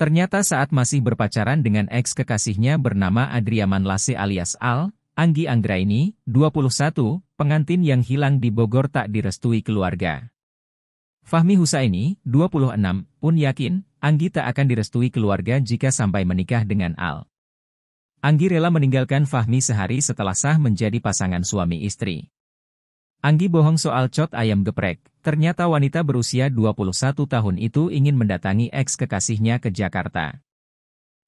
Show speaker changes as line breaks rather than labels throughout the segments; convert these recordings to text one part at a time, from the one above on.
Ternyata saat masih berpacaran dengan ex kekasihnya bernama Adriaman Lase alias Al, Anggi Anggraini, 21, pengantin yang hilang di Bogor tak direstui keluarga. Fahmi Husaini, 26, pun yakin, Anggi tak akan direstui keluarga jika sampai menikah dengan Al. Anggi rela meninggalkan Fahmi sehari setelah sah menjadi pasangan suami istri. Anggi bohong soal cot ayam geprek. Ternyata wanita berusia 21 tahun itu ingin mendatangi eks kekasihnya ke Jakarta.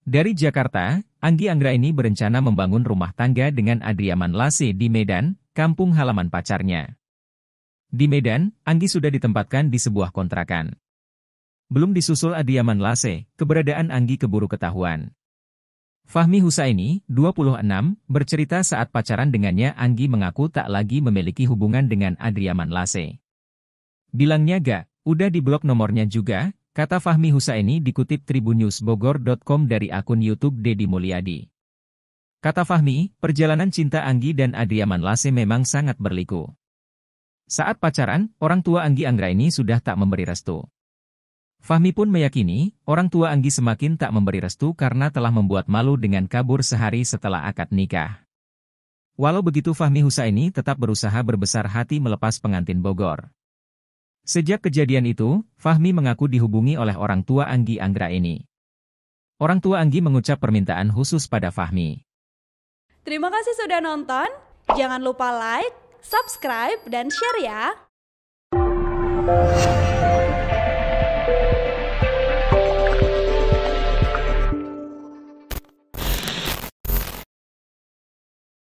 Dari Jakarta, Anggi Anggra ini berencana membangun rumah tangga dengan Adriaman Lase di Medan, kampung halaman pacarnya. Di Medan, Anggi sudah ditempatkan di sebuah kontrakan. Belum disusul Adriaman Lase, keberadaan Anggi keburu ketahuan. Fahmi Husaini, 26, bercerita saat pacaran dengannya Anggi mengaku tak lagi memiliki hubungan dengan Adriaman Lase. Bilangnya gak, udah di blok nomornya juga, kata Fahmi Husaini dikutip tribunewsbogor.com dari akun Youtube Deddy Mulyadi. Kata Fahmi, perjalanan cinta Anggi dan Adriaman Lase memang sangat berliku. Saat pacaran, orang tua Anggi Anggraini sudah tak memberi restu. Fahmi pun meyakini, orang tua Anggi semakin tak memberi restu karena telah membuat malu dengan kabur sehari setelah akad nikah. Walau begitu Fahmi Husaini tetap berusaha berbesar hati melepas pengantin Bogor. Sejak kejadian itu, Fahmi mengaku dihubungi oleh orang tua Anggi Anggra ini. Orang tua Anggi mengucap permintaan khusus pada Fahmi.
Terima kasih sudah nonton, jangan lupa like, subscribe, dan share ya!